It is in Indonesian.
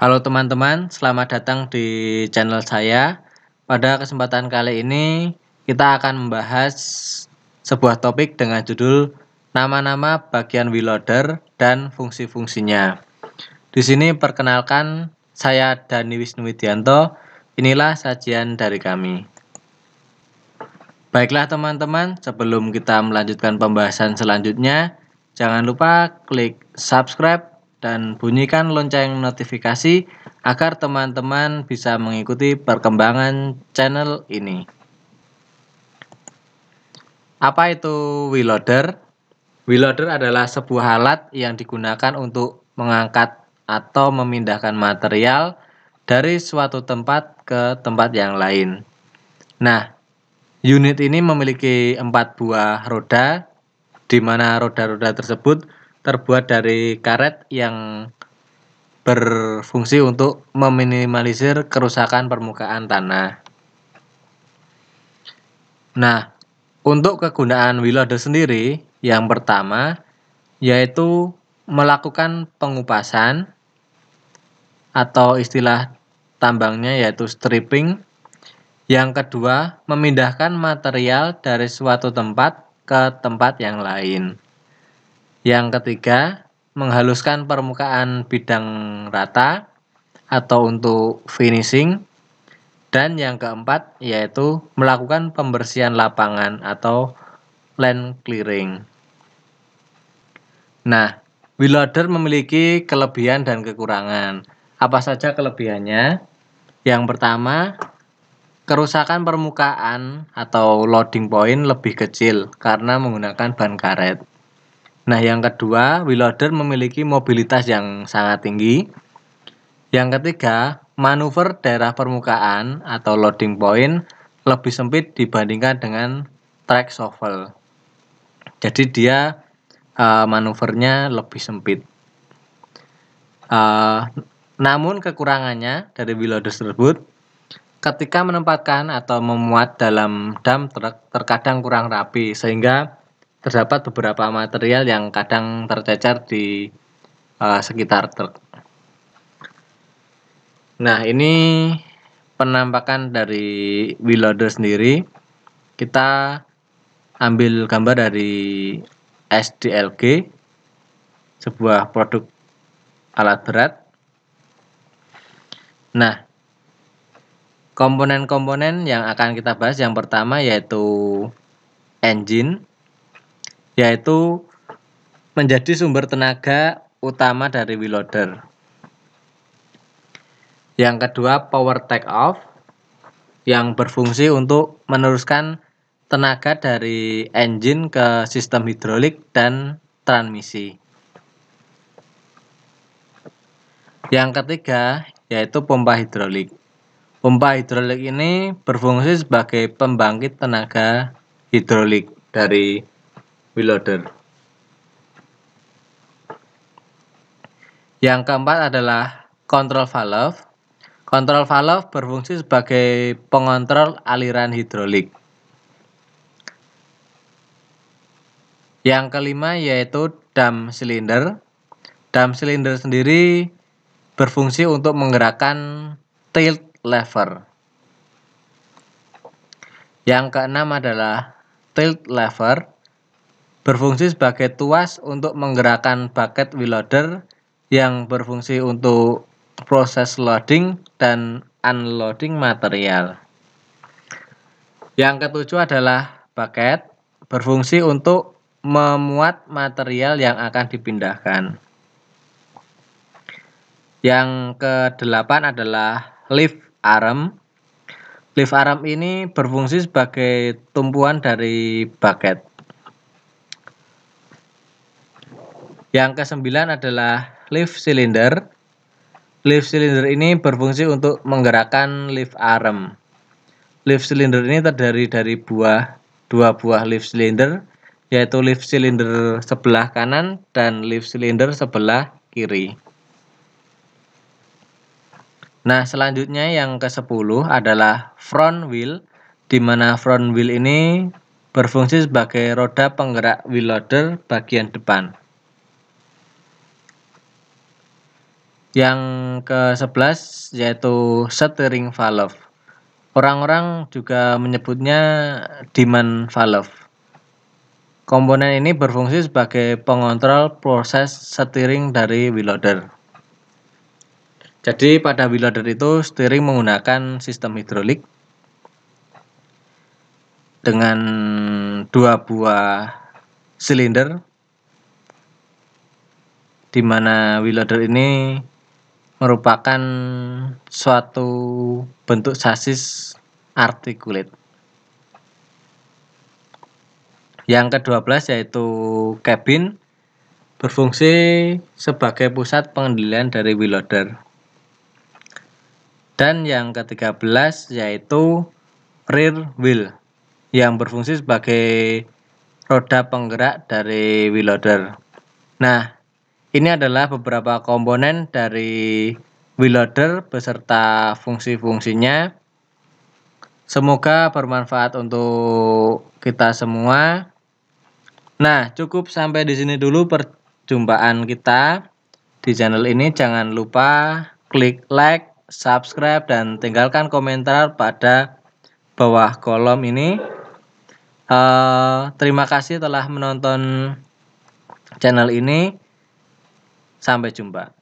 Halo teman-teman, selamat datang di channel saya. Pada kesempatan kali ini, kita akan membahas sebuah topik dengan judul nama-nama bagian loader dan fungsi-fungsinya. Di sini perkenalkan saya Dani Wisnu Widianto. Inilah sajian dari kami. Baiklah teman-teman, sebelum kita melanjutkan pembahasan selanjutnya, jangan lupa klik subscribe dan bunyikan lonceng notifikasi agar teman-teman bisa mengikuti perkembangan channel ini. Apa itu wheel loader? Wheel loader adalah sebuah alat yang digunakan untuk mengangkat atau memindahkan material dari suatu tempat ke tempat yang lain. Nah, unit ini memiliki empat buah roda, di mana roda-roda tersebut terbuat dari karet yang berfungsi untuk meminimalisir kerusakan permukaan tanah. Nah, untuk kegunaan wiloda sendiri, yang pertama yaitu melakukan pengupasan atau istilah tambangnya yaitu stripping. Yang kedua, memindahkan material dari suatu tempat ke tempat yang lain. Yang ketiga, menghaluskan permukaan bidang rata atau untuk finishing. Dan yang keempat yaitu melakukan pembersihan lapangan atau land clearing. Nah, wheel loader memiliki kelebihan dan kekurangan. Apa saja kelebihannya? Yang pertama, kerusakan permukaan atau loading point lebih kecil karena menggunakan ban karet. Nah, yang kedua, loader memiliki mobilitas yang sangat tinggi. Yang ketiga, manuver daerah permukaan atau loading point lebih sempit dibandingkan dengan track shovel. Jadi dia uh, manuvernya lebih sempit. Uh, namun kekurangannya dari loader tersebut ketika menempatkan atau memuat dalam dump truck terkadang kurang rapi sehingga terdapat beberapa material yang kadang tercecer di uh, sekitar truk. Nah, ini penampakan dari wheel loader sendiri. Kita ambil gambar dari SDLG, sebuah produk alat berat. Nah, komponen-komponen yang akan kita bahas yang pertama yaitu engine yaitu menjadi sumber tenaga utama dari wheel loader. Yang kedua, power take off yang berfungsi untuk meneruskan tenaga dari engine ke sistem hidrolik dan transmisi. Yang ketiga, yaitu pompa hidrolik. Pompa hidrolik ini berfungsi sebagai pembangkit tenaga hidrolik dari Willoder. Yang keempat adalah kontrol valve. Kontrol valve berfungsi sebagai pengontrol aliran hidrolik. Yang kelima yaitu dam silinder. Dam silinder sendiri berfungsi untuk menggerakkan tilt lever. Yang keenam adalah tilt lever berfungsi sebagai tuas untuk menggerakkan bucket wheel loader yang berfungsi untuk proses loading dan unloading material. Yang ketujuh adalah bucket berfungsi untuk memuat material yang akan dipindahkan. Yang kedelapan adalah lift arm. Lift arm ini berfungsi sebagai tumpuan dari bucket. Yang kesembilan adalah lift cylinder. Lift cylinder ini berfungsi untuk menggerakkan lift arm. Lift cylinder ini terdiri dari buah dua buah lift cylinder yaitu lift cylinder sebelah kanan dan lift cylinder sebelah kiri. Nah, selanjutnya yang ke-10 adalah front wheel di mana front wheel ini berfungsi sebagai roda penggerak wheel loader bagian depan. Yang ke-11 yaitu steering valve. Orang-orang juga menyebutnya demand valve. Komponen ini berfungsi sebagai pengontrol proses steering dari wheel loader. Jadi pada wheel loader itu steering menggunakan sistem hidrolik dengan dua buah silinder di mana wheel loader ini merupakan suatu bentuk sasis artikulit. Yang ke-12 yaitu cabin berfungsi sebagai pusat pengendalian dari wheel loader. Dan yang ke-13 yaitu rear wheel yang berfungsi sebagai roda penggerak dari wheel loader. Nah, ini adalah beberapa komponen dari loader beserta fungsi-fungsinya. Semoga bermanfaat untuk kita semua. Nah, cukup sampai di sini dulu perjumpaan kita di channel ini. Jangan lupa klik like, subscribe, dan tinggalkan komentar pada bawah kolom ini. Uh, terima kasih telah menonton channel ini. Sampai jumpa.